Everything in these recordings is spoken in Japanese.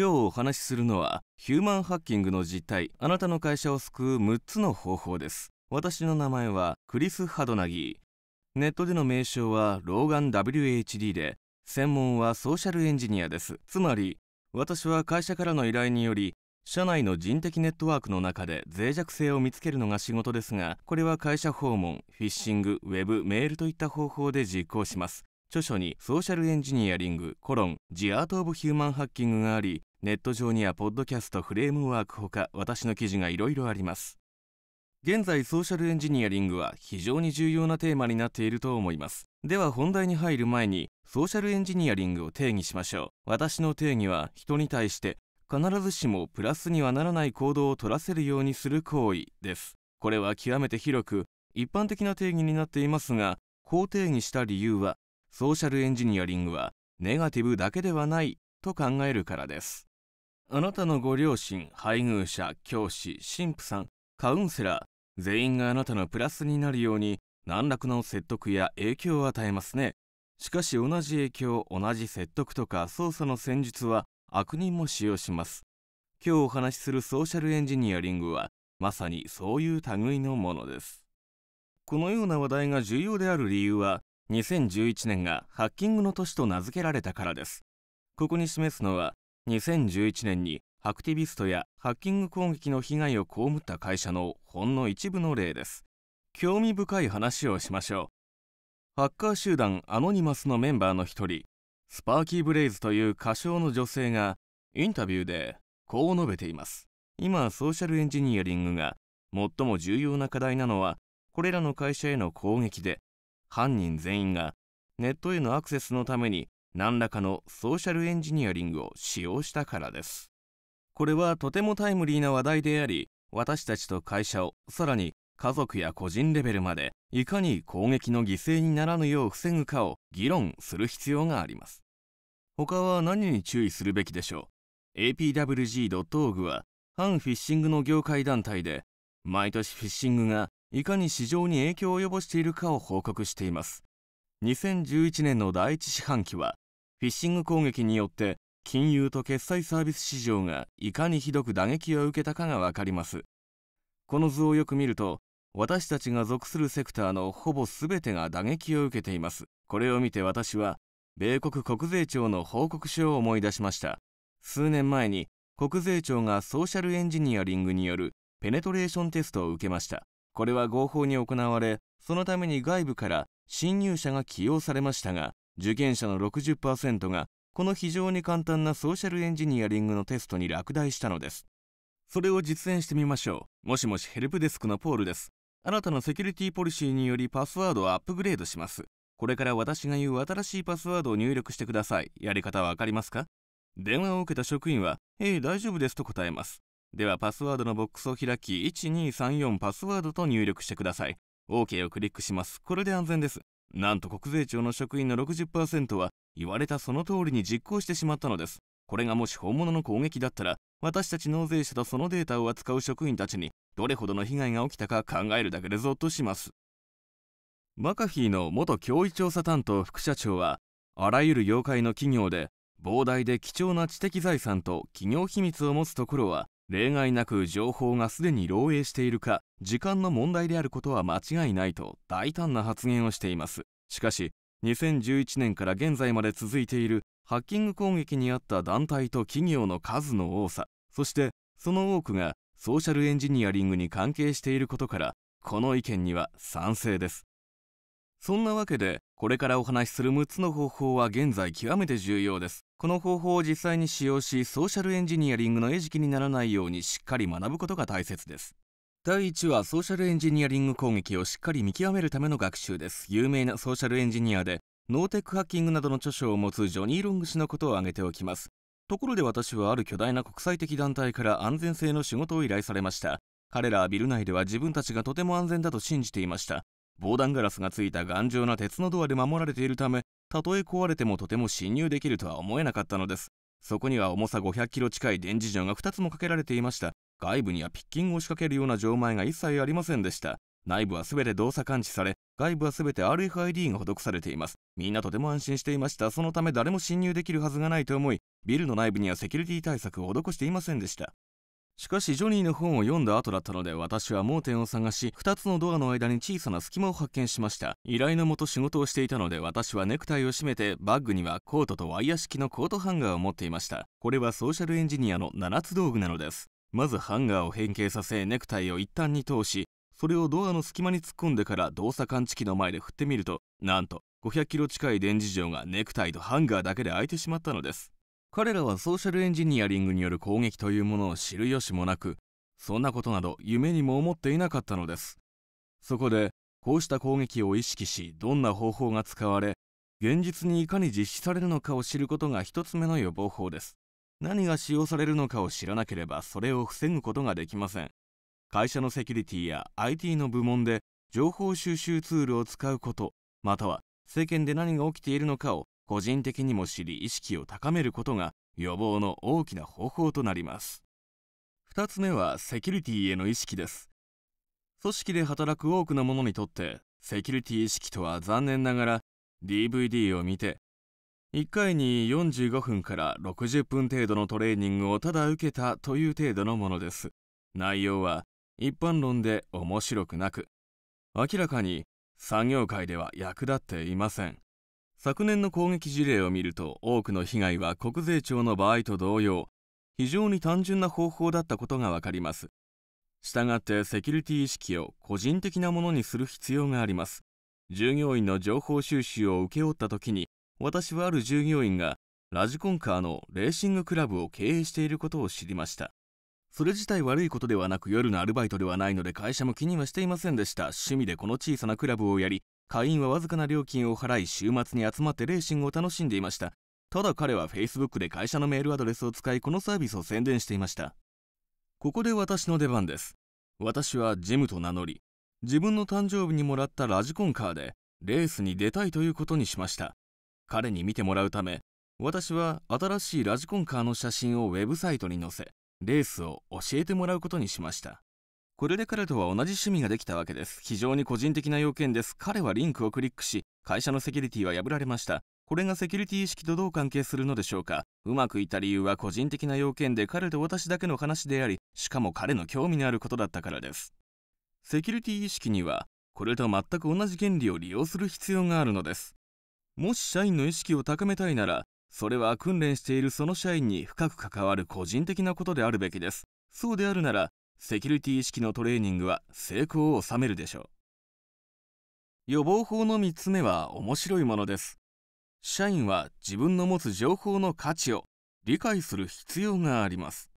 今日お話しするのはヒューマンハッキングの実態あなたの会社を救う6つの方法です私の名前はクリス・ハドナギーネットでの名称はローガン WHD で専門はソーシャルエンジニアですつまり私は会社からの依頼により社内の人的ネットワークの中で脆弱性を見つけるのが仕事ですがこれは会社訪問フィッシングウェブメールといった方法で実行します著書にソーシャルエンジニアリングコロンジアート・オブ・ヒューマンハッキングがありネット上にはポッドキャストフレームワークほか私の記事がいろいろあります現在ソーシャルエンジニアリングは非常に重要なテーマになっていると思いますでは本題に入る前にソーシャルエンジニアリングを定義しましょう私の定義は人に対して必ずしもプラスにはならない行動を取らせるようにする行為ですこれは極めて広く一般的な定義になっていますがこう定義した理由はソーシャルエンジニアリングはネガティブだけではないと考えるからですあなたのご両親、配偶者、教師、神父さん、カウンセラー、全員があなたのプラスになるように何らかの説得や影響を与えますね。しかし同じ影響、同じ説得とか操作の戦術は悪人も使用します。今日お話しするソーシャルエンジニアリングはまさにそういう類のものです。このような話題が重要である理由は2011年がハッキングの年と名付けられたからです。ここに示すのは2011年にハクティビストやハッキング攻撃の被害を被った会社のほんの一部の例です興味深い話をしましょうハッカー集団アノニマスのメンバーの一人スパーキー・ブレイズという歌唱の女性がインタビューでこう述べています今ソーシャルエンジニアリングが最も重要な課題なのはこれらの会社への攻撃で犯人全員がネットへのアクセスのために何らかのソーシャルエンジニアリングを使用したからです。これはとてもタイムリーな話題であり、私たちと会社を、さらに家族や個人レベルまで、いかに攻撃の犠牲にならぬよう防ぐかを議論する必要があります。他は何に注意するべきでしょう ?apwg.org は、反フィッシングの業界団体で、毎年フィッシングがいかに市場に影響を及ぼしているかを報告しています。2011年の第一四半期はフィッシング攻撃によって金融と決済サービス市場がいかにひどく打撃を受けたかがわかります。この図をよく見ると、私たちが属するセクターのほぼ全てが打撃を受けています。これを見て私は、米国国税庁の報告書を思い出しました。数年前に国税庁がソーシャルエンジニアリングによるペネトレーションテストを受けました。これは合法に行われ、そのために外部から侵入者が起用されましたが、受験者の60%がこの非常に簡単なソーシャルエンジニアリングのテストに落第したのです。それを実演してみましょう。もしもしヘルプデスクのポールです。あなたのセキュリティポリシーによりパスワードをアップグレードします。これから私が言う新しいパスワードを入力してください。やり方はわかりますか電話を受けた職員は、ええ、大丈夫ですと答えます。では、パスワードのボックスを開き、1234パスワードと入力してください。OK をクリックします。これで安全です。なんと国税庁の職員の60%は言われたその通りに実行してしまったのですこれがもし本物の攻撃だったら私たち納税者とそのデータを扱う職員たちにどれほどの被害が起きたか考えるだけでゾッとしますマカフィーの元脅威調査担当副社長はあらゆる業界の企業で膨大で貴重な知的財産と企業秘密を持つところは例外なく情報がすでに漏洩しているか時間の問題であることは間違いないと大胆な発言をしていますしかし2011年から現在まで続いているハッキング攻撃にあった団体と企業の数の多さそしてその多くがソーシャルエンジニアリングに関係していることからこの意見には賛成ですそんなわけでこれからお話しする6つの方法は現在極めて重要ですこの方法を実際に使用しソーシャルエンジニアリングの餌食にならないようにしっかり学ぶことが大切です第1話ソーシャルエンジニアリング攻撃をしっかり見極めるための学習です有名なソーシャルエンジニアでノーテックハッキングなどの著書を持つジョニー・ロング氏のことを挙げておきますところで私はある巨大な国際的団体から安全性の仕事を依頼されました彼らはビル内では自分たちがとても安全だと信じていました防弾ガラスがついた頑丈な鉄のドアで守られているためたとえ壊れてもとても侵入できるとは思えなかったのですそこには重さ500キロ近い電磁錠が2つもかけられていました外部にはピッキングを仕掛けるような錠前が一切ありませんでした内部はすべて動作感知され外部はすべて RFID が施されていますみんなとても安心していましたそのため誰も侵入できるはずがないと思いビルの内部にはセキュリティ対策を施していませんでしたしかしジョニーの本を読んだ後だったので私は盲点を探し2つのドアの間に小さな隙間を発見しました依頼のもと仕事をしていたので私はネクタイを締めてバッグにはコートとワイヤ式のコートハンガーを持っていましたこれはソーシャルエンジニアの7つ道具なのですまずハンガーを変形させネクタイを一旦に通しそれをドアの隙間に突っ込んでから動作感知器の前で振ってみるとなんと500キロ近い電磁場がネクタイとハンガーだけで開いてしまったのです彼らはソーシャルエンジニアリングによる攻撃というものを知る由もなくそんなことなど夢にも思っていなかったのですそこでこうした攻撃を意識しどんな方法が使われ現実にいかに実施されるのかを知ることが一つ目の予防法です何が使用されるのかを知らなければそれを防ぐことができません会社のセキュリティや IT の部門で情報収集ツールを使うことまたは世間で何が起きているのかを個人的にも知り意識を高めることが予防の大きな方法となります2つ目はセキュリティへの意識です組織で働く多くの者にとってセキュリティ意識とは残念ながら DVD を見て1回に45分から60分程度のトレーニングをただ受けたという程度のものです内容は一般論で面白くなく明らかに産業界では役立っていません昨年の攻撃事例を見ると多くの被害は国税庁の場合と同様非常に単純な方法だったことがわかります従ってセキュリティ意識を個人的なものにする必要があります従業員の情報収集を請け負った時に私はある従業員がラジコンカーのレーシングクラブを経営していることを知りましたそれ自体悪いことではなく夜のアルバイトではないので会社も気にはしていませんでした趣味でこの小さなクラブをやり会員はわずかな料金を払い週末に集まってレーシングを楽しんでいましたただ彼は Facebook で会社のメールアドレスを使いこのサービスを宣伝していましたここで私の出番です私はジムと名乗り自分の誕生日にもらったラジコンカーでレースに出たいということにしました彼に見てもらうため私は新しいラジコンカーの写真をウェブサイトに載せレースを教えてもらうことにしましたこれで彼とは同じ趣味ができたわけです。非常に個人的な要件です。彼はリンクをクリックし、会社のセキュリティは破られました。これがセキュリティ意識とどう関係するのでしょうかうまくいった理由は個人的な要件で彼と私だけの話であり、しかも彼の興味のあることだったからです。セキュリティ意識には、これと全く同じ原理を利用する必要があるのです。もし社員の意識を高めたいなら、それは訓練しているその社員に深く関わる個人的なことであるべきです。そうであるなら、セキュリティ意識のトレーニングは成功を収めるでしょう。予防法の3つ目は面白いものです。社員は自分の持つ情報の価値を理解する必要があります。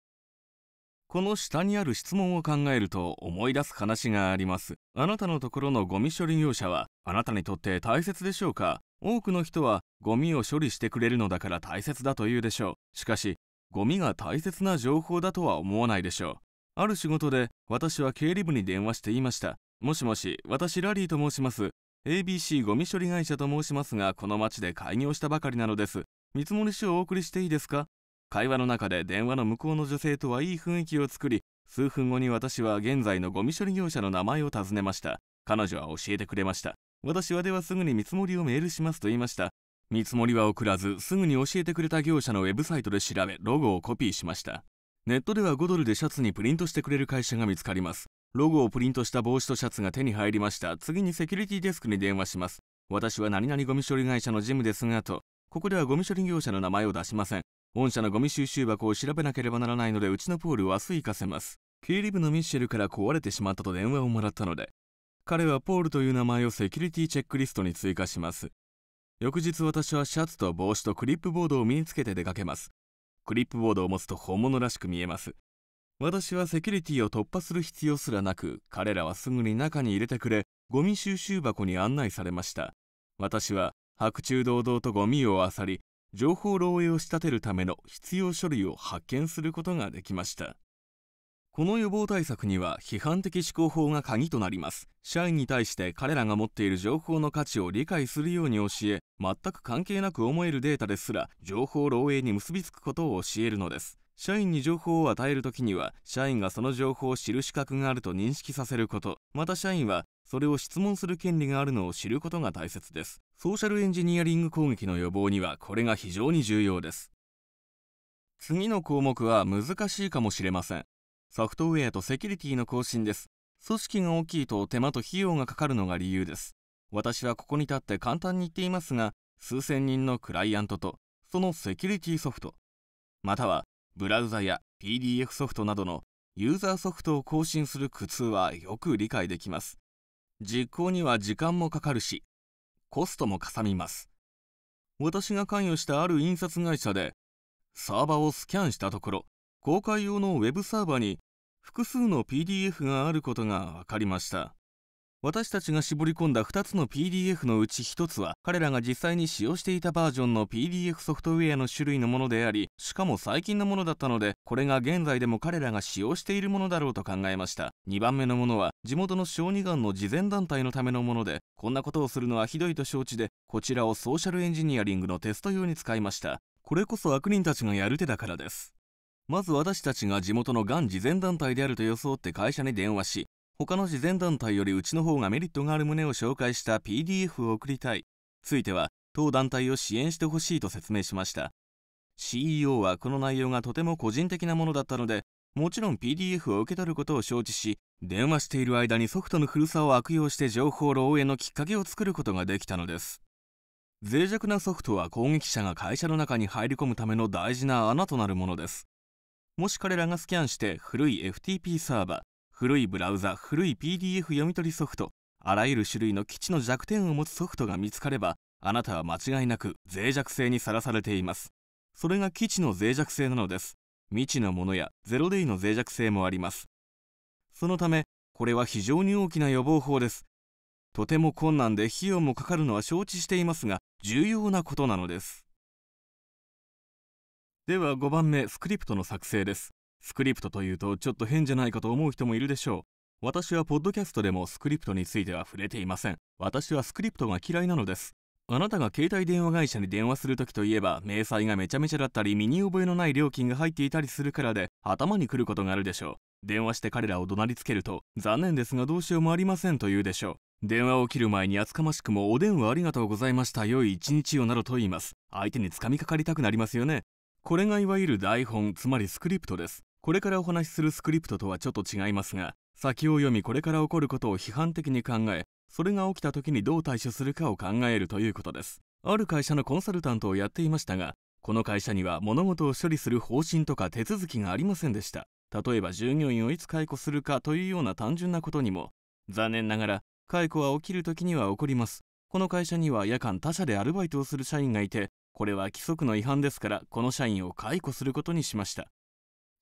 この下にある質問を考えると思い出す話があります。あなたのところのゴミ処理業者はあなたにとって大切でしょうか多くの人はゴミを処理してくれるのだから大切だと言うでしょう。しかし、ゴミが大切な情報だとは思わないでしょうある仕事で私は経理部に電話していました。もしもし、私ラリーと申します。ABC ゴミ処理会社と申しますが、この町で開業したばかりなのです。見積もり書をお送りしていいですか会話の中で電話の向こうの女性とはいい雰囲気を作り、数分後に私は現在のゴミ処理業者の名前を尋ねました。彼女は教えてくれました。私はではすぐに見積もりをメールしますと言いました。見積もりは送らず、すぐに教えてくれた業者のウェブサイトで調べ、ロゴをコピーしました。ネットでは5ドルでシャツにプリントしてくれる会社が見つかります。ロゴをプリントした帽子とシャツが手に入りました。次にセキュリティデスクに電話します。私は何々ゴミ処理会社の事務ですがと、ここではゴミ処理業者の名前を出しません。御社のゴミ収集箱を調べなければならないので、うちのポールは明日行かせます。経理部のミッシェルから壊れてしまったと電話をもらったので、彼はポールという名前をセキュリティチェックリストに追加します。翌日私はシャツと帽子とクリップボードを身につけて出かけます。クリップボードを持つと本物らしく見えます。私はセキュリティを突破する必要すらなく、彼らはすぐに中に入れてくれ、ゴミ収集箱に案内されました。私は白昼堂々とゴミを漁り、情報漏洩を仕立てるための必要書類を発見することができました。この予防対策には批判的思考法が鍵となります社員に対して彼らが持っている情報の価値を理解するように教え全く関係なく思えるデータですら情報漏洩に結びつくことを教えるのです社員に情報を与えるときには社員がその情報を知る資格があると認識させることまた社員はそれを質問する権利があるのを知ることが大切ですソーシャルエンジニアリング攻撃の予防にはこれが非常に重要です次の項目は難しいかもしれませんソフトウェアとセキュリティの更新です。組織が大きいと手間と費用がかかるのが理由です。私はここに立って簡単に言っていますが、数千人のクライアントと、そのセキュリティソフト、またはブラウザや PDF ソフトなどのユーザーソフトを更新する苦痛はよく理解できます。実行には時間もかかるし、コストもかさみます。私が関与したある印刷会社で、サーバーをスキャンしたところ、公開用のウェブサーバに複数の PDF があることが分かりました。私たちが絞り込んだ2つの PDF のうち1つは彼らが実際に使用していたバージョンの PDF ソフトウェアの種類のものでありしかも最近のものだったのでこれが現在でも彼らが使用しているものだろうと考えました2番目のものは地元の小児がんの慈善団体のためのものでこんなことをするのはひどいと承知でこちらをソーシャルエンジニアリングのテスト用に使いましたこれこそ悪人たちがやる手だからですまず私たちが地元のがん慈善団体であると装って会社に電話し他の慈善団体よりうちの方がメリットがある旨を紹介した PDF を送りたいついては当団体を支援してほしいと説明しました CEO はこの内容がとても個人的なものだったのでもちろん PDF を受け取ることを承知し電話している間にソフトの古さを悪用して情報漏洩のきっかけを作ることができたのです脆弱なソフトは攻撃者が会社の中に入り込むための大事な穴となるものですもし彼らがスキャンして古い FTP サーバー古いブラウザ古い PDF 読み取りソフトあらゆる種類の基地の弱点を持つソフトが見つかればあなたは間違いなく脆弱性にさらされていますそれが基地の脆弱性なのです未知のものやゼロデイの脆弱性もありますそのためこれは非常に大きな予防法ですとても困難で費用もかかるのは承知していますが重要なことなのですでは5番目、スクリプトの作成です。スクリプトというとちょっと変じゃないかと思う人もいるでしょう。私はポッドキャストでもスクリプトについては触れていません。私はスクリプトが嫌いなのです。あなたが携帯電話会社に電話するときといえば、明細がめちゃめちゃだったり、身に覚えのない料金が入っていたりするからで、頭にくることがあるでしょう。電話して彼らを怒鳴りつけると、残念ですがどうしようもありませんと言うでしょう。電話を切る前に厚かましくも、お電話ありがとうございました、良い一日をなどと言います。相手につかみかかりたくなりますよね。これがいわゆる台本つまりスクリプトですこれからお話しするスクリプトとはちょっと違いますが先を読みこれから起こることを批判的に考えそれが起きた時にどう対処するかを考えるということですある会社のコンサルタントをやっていましたがこの会社には物事を処理する方針とか手続きがありませんでした例えば従業員をいつ解雇するかというような単純なことにも残念ながら解雇は起きる時には起こりますこの会社には夜間他社でアルバイトをする社員がいてこれは規則の違反ですからこの社員を解雇することにしました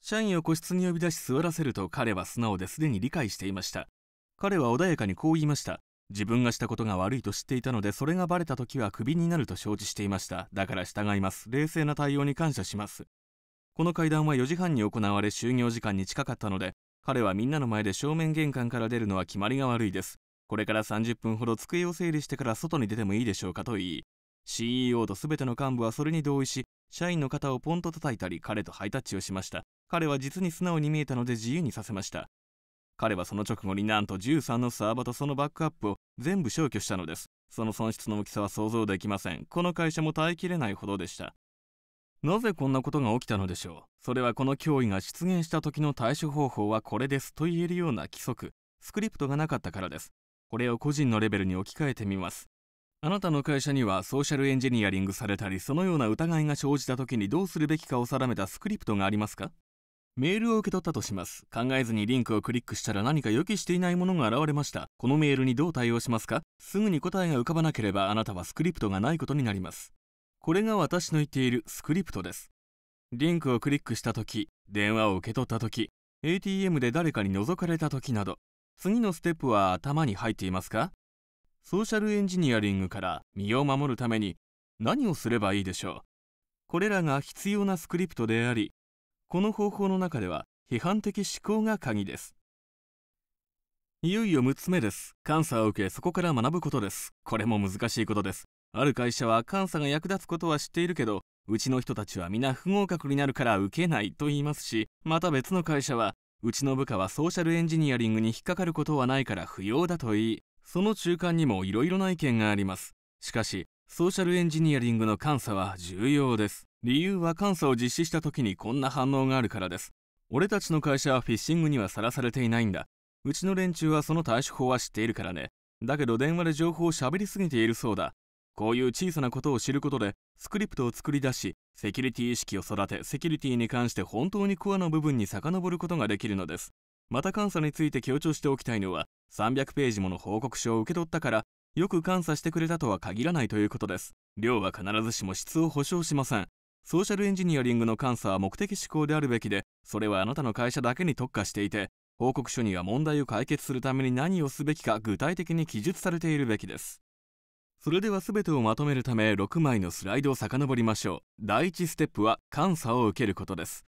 社員を個室に呼び出し座らせると彼は素直ですでに理解していました彼は穏やかにこう言いました自分がしたことが悪いと知っていたのでそれがバレた時はクビになると承知していましただから従います冷静な対応に感謝しますこの会談は4時半に行われ就業時間に近かったので彼はみんなの前で正面玄関から出るのは決まりが悪いですこれから30分ほど机を整理してから外に出てもいいでしょうかと言い CEO と全ての幹部はそれに同意し社員の肩をポンと叩いたり彼とハイタッチをしました彼は実に素直に見えたので自由にさせました彼はその直後になんと13のサーバとそのバックアップを全部消去したのですその損失の大きさは想像できませんこの会社も耐えきれないほどでしたなぜこんなことが起きたのでしょうそれはこの脅威が出現した時の対処方法はこれですと言えるような規則スクリプトがなかったからですこれを個人のレベルに置き換えてみますあなたの会社にはソーシャルエンジニアリングされたりそのような疑いが生じた時にどうするべきかを定めたスクリプトがありますかメールを受け取ったとします考えずにリンクをクリックしたら何か予期していないものが現れましたこのメールにどう対応しますかすぐに答えが浮かばなければあなたはスクリプトがないことになりますこれが私の言っているスクリプトですリンクをクリックした時電話を受け取った時 ATM で誰かに覗かれた時など次のステップは頭に入っていますかソーシャルエンジニアリングから身を守るために何をすればいいでしょうこれらが必要なスクリプトでありこの方法の中では批判的思考が鍵ですいよいよ6つ目です監査を受けそこから学ぶことですこれも難しいことですある会社は監査が役立つことは知っているけどうちの人たちは皆不合格になるから受けないと言いますしまた別の会社はうちの部下はソーシャルエンジニアリングに引っかかることはないから不要だと言いその中間にもいろいろな意見がありますしかしソーシャルエンジニアリングの監査は重要です理由は監査を実施した時にこんな反応があるからです俺たちの会社はフィッシングにはさらされていないんだうちの連中はその対処法は知っているからねだけど電話で情報を喋りすぎているそうだこういう小さなことを知ることでスクリプトを作り出しセキュリティ意識を育てセキュリティに関して本当にコアの部分に遡ることができるのですまた監査について強調しておきたいのは300ページもの報告書を受け取ったからよく監査してくれたとは限らないということです量は必ずしも質を保証しませんソーシャルエンジニアリングの監査は目的思考であるべきでそれはあなたの会社だけに特化していて報告書には問題を解決するために何をすべきか具体的に記述されているべきですそれでは全てをまとめるため6枚のスライドを遡りましょう第1ステップは監査を受けることです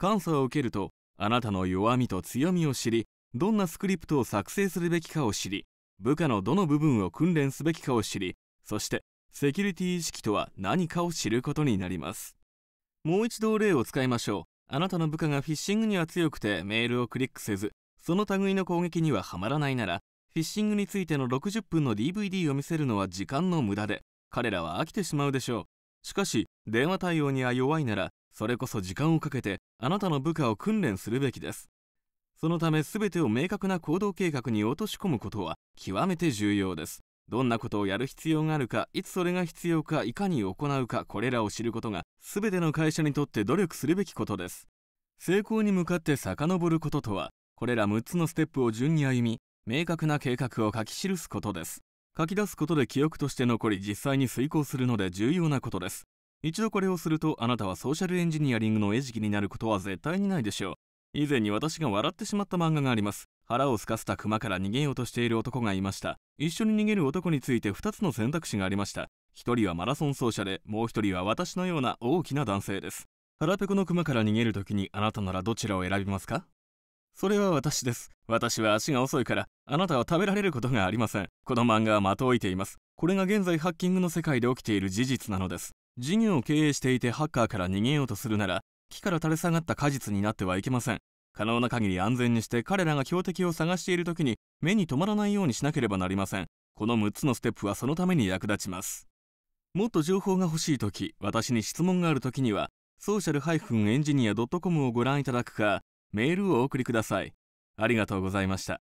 監査を受けるとあなたの弱みと強みを知りどんなスクリプトを作成するべきかを知り部下のどの部分を訓練すべきかを知りそしてセキュリティ意識とは何かを知ることになりますもう一度例を使いましょうあなたの部下がフィッシングには強くてメールをクリックせずその類の攻撃にはハマらないならフィッシングについての60分の DVD を見せるのは時間の無駄で彼らは飽きてしまうでしょうしかし電話対応には弱いならそれこそ時間をかけてあなたの部下を訓練するべきです。そのため全てを明確な行動計画に落とし込むことは極めて重要です。どんなことをやる必要があるか、いつそれが必要か、いかに行うか、これらを知ることが全ての会社にとって努力するべきことです。成功に向かって遡ることとは、これら6つのステップを順に歩み、明確な計画を書き記すことです。書き出すことで記憶として残り実際に遂行するので重要なことです。一度これをするとあなたはソーシャルエンジニアリングの餌食になることは絶対にないでしょう以前に私が笑ってしまった漫画があります腹をすかせた熊から逃げようとしている男がいました一緒に逃げる男について2つの選択肢がありました一人はマラソン奏者でもう一人は私のような大きな男性です腹ペコの熊から逃げる時にあなたならどちらを選びますかそれは私です私は足が遅いからあなたは食べられることがありませんこの漫画は的を置いていますこれが現在ハッキングの世界で起きている事実なのです事業を経営していてハッカーから逃げようとするなら木から垂れ下がった果実になってはいけません可能な限り安全にして彼らが標的を探している時に目に留まらないようにしなければなりませんこの6つのステップはそのために役立ちますもっと情報が欲しい時私に質問がある時にはソーシャルエンジニア .com をご覧いただくかメールをお送りくださいありがとうございました